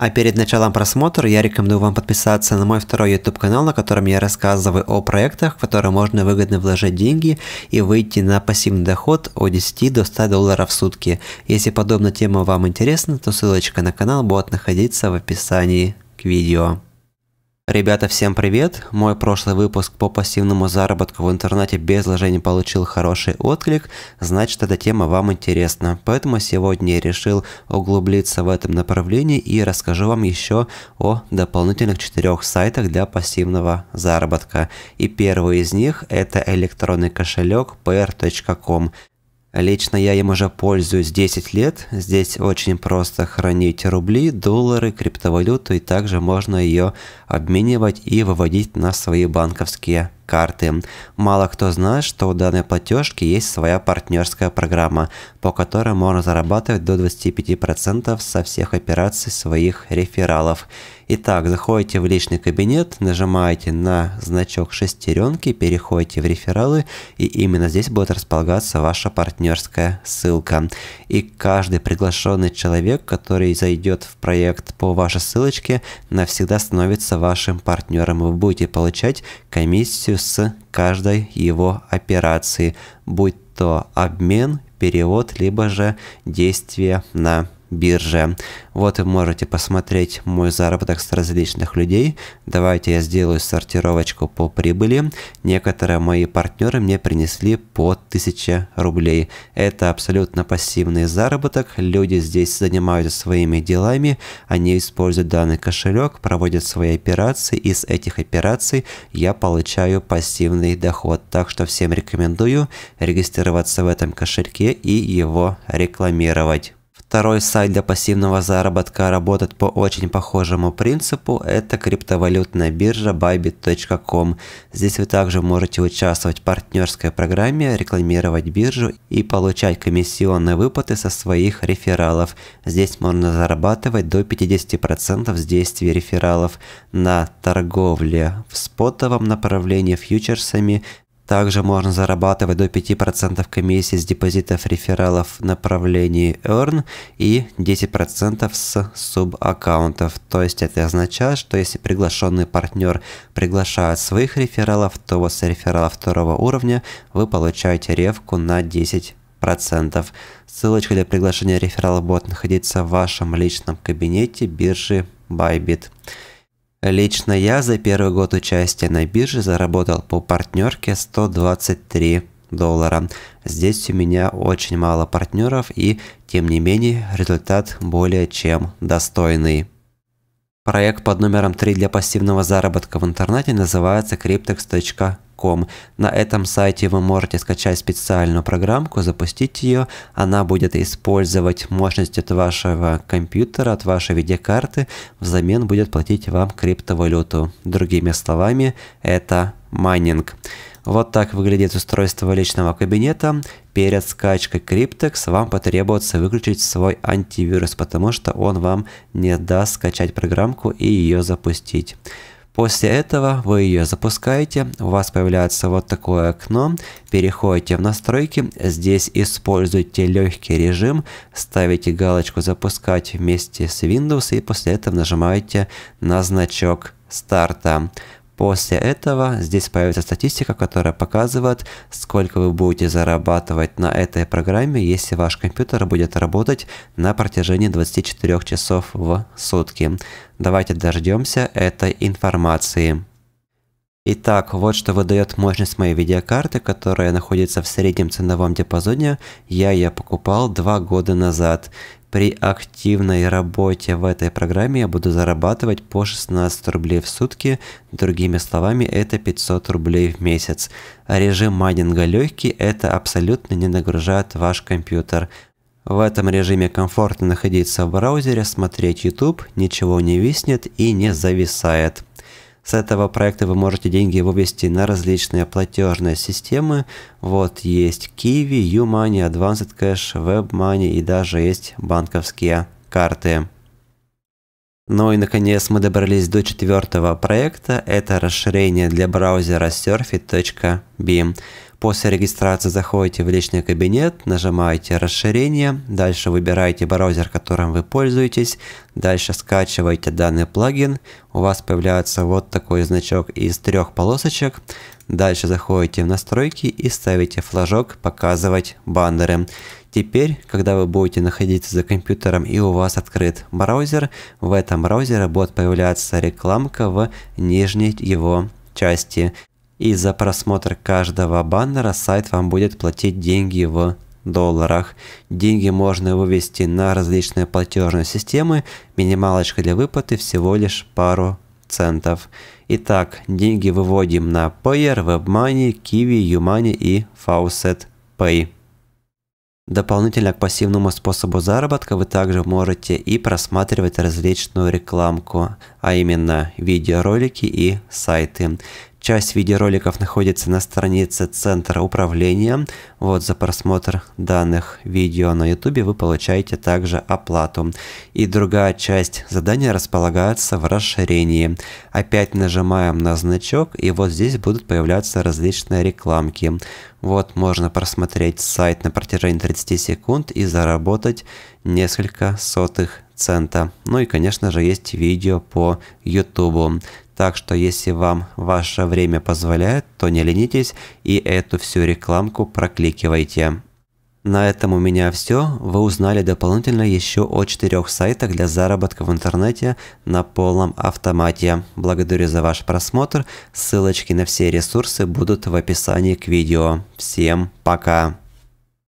А перед началом просмотра я рекомендую вам подписаться на мой второй YouTube канал, на котором я рассказываю о проектах, в которые можно выгодно вложить деньги и выйти на пассивный доход от 10 до 100 долларов в сутки. Если подобная тема вам интересна, то ссылочка на канал будет находиться в описании к видео. Ребята, всем привет! Мой прошлый выпуск по пассивному заработку в интернете без вложений получил хороший отклик, значит эта тема вам интересна. Поэтому сегодня я решил углубиться в этом направлении и расскажу вам еще о дополнительных четырех сайтах для пассивного заработка. И первый из них это электронный кошелек pair.com. Лично я им уже пользуюсь 10 лет. Здесь очень просто хранить рубли, доллары, криптовалюту и также можно ее обменивать и выводить на свои банковские карты. Мало кто знает, что у данной платежки есть своя партнерская программа, по которой можно зарабатывать до 25% со всех операций своих рефералов. Итак, заходите в личный кабинет, нажимаете на значок шестеренки, переходите в рефералы, и именно здесь будет располагаться ваша партнерская ссылка. И каждый приглашенный человек, который зайдет в проект по вашей ссылочке, навсегда становится вашим партнером. Вы будете получать комиссию с каждой его операции, будь то обмен, перевод, либо же действие на бирже. Вот вы можете посмотреть мой заработок с различных людей. Давайте я сделаю сортировочку по прибыли. Некоторые мои партнеры мне принесли по 1000 рублей. Это абсолютно пассивный заработок. Люди здесь занимаются своими делами. Они используют данный кошелек, проводят свои операции. Из этих операций я получаю пассивный доход. Так что всем рекомендую регистрироваться в этом кошельке и его рекламировать. Второй сайт для пассивного заработка работает по очень похожему принципу, это криптовалютная биржа bybit.com. Здесь вы также можете участвовать в партнерской программе, рекламировать биржу и получать комиссионные выплаты со своих рефералов. Здесь можно зарабатывать до 50% с действий рефералов на торговле в спотовом направлении фьючерсами, также можно зарабатывать до 5% комиссии с депозитов рефералов направлении Earn и 10% с субаккаунтов. То есть это означает, что если приглашенный партнер приглашает своих рефералов, то вот с рефералов второго уровня вы получаете ревку на 10%. Ссылочка для приглашения рефералов будет находиться в вашем личном кабинете биржи Bybit. Лично я за первый год участия на бирже заработал по партнерке 123 доллара. Здесь у меня очень мало партнеров и, тем не менее, результат более чем достойный. Проект под номером 3 для пассивного заработка в интернете называется cryptex.com. На этом сайте вы можете скачать специальную программку, запустить ее. Она будет использовать мощность от вашего компьютера, от вашей видеокарты. Взамен будет платить вам криптовалюту. Другими словами, это майнинг. Вот так выглядит устройство личного кабинета. Перед скачкой Cryptex вам потребуется выключить свой антивирус, потому что он вам не даст скачать программку и ее запустить. После этого вы ее запускаете, у вас появляется вот такое окно, переходите в настройки, здесь используйте легкий режим, ставите галочку «Запускать вместе с Windows» и после этого нажимаете на значок старта. После этого здесь появится статистика, которая показывает, сколько вы будете зарабатывать на этой программе, если ваш компьютер будет работать на протяжении 24 часов в сутки. Давайте дождемся этой информации. Итак, вот что выдает мощность моей видеокарты, которая находится в среднем ценовом диапазоне. Я ее покупал два года назад. При активной работе в этой программе я буду зарабатывать по 16 рублей в сутки, другими словами, это 500 рублей в месяц. Режим майнинга легкий, это абсолютно не нагружает ваш компьютер. В этом режиме комфортно находиться в браузере, смотреть YouTube, ничего не виснет и не зависает. С этого проекта вы можете деньги вывести на различные платежные системы. Вот есть Kiwi, YouMoney, Advanced Cash, WebMoney и даже есть банковские карты. Ну и наконец мы добрались до четвертого проекта, это расширение для браузера surfit.beam. После регистрации заходите в личный кабинет, нажимаете расширение, дальше выбираете браузер, которым вы пользуетесь, дальше скачиваете данный плагин, у вас появляется вот такой значок из трех полосочек, дальше заходите в настройки и ставите флажок «Показывать баннеры». Теперь, когда вы будете находиться за компьютером и у вас открыт браузер, в этом браузере будет появляться рекламка в нижней его части. И за просмотр каждого баннера сайт вам будет платить деньги в долларах. Деньги можно вывести на различные платежные системы, минималочка для выплаты всего лишь пару центов. Итак, деньги выводим на Payer, WebMoney, Kiwi, YouMoney и Faucet Pay. Дополнительно к пассивному способу заработка вы также можете и просматривать различную рекламку, а именно видеоролики и сайты. Часть видеороликов находится на странице Центра управления. Вот за просмотр данных видео на YouTube вы получаете также оплату. И другая часть задания располагается в расширении. Опять нажимаем на значок и вот здесь будут появляться различные рекламки. Вот можно просмотреть сайт на протяжении 30 секунд и заработать несколько сотых цента. Ну и, конечно же, есть видео по YouTube. Так что если вам ваше время позволяет, то не ленитесь и эту всю рекламку прокликивайте. На этом у меня все. Вы узнали дополнительно еще о четырех сайтах для заработка в интернете на полном автомате. Благодарю за ваш просмотр. Ссылочки на все ресурсы будут в описании к видео. Всем пока!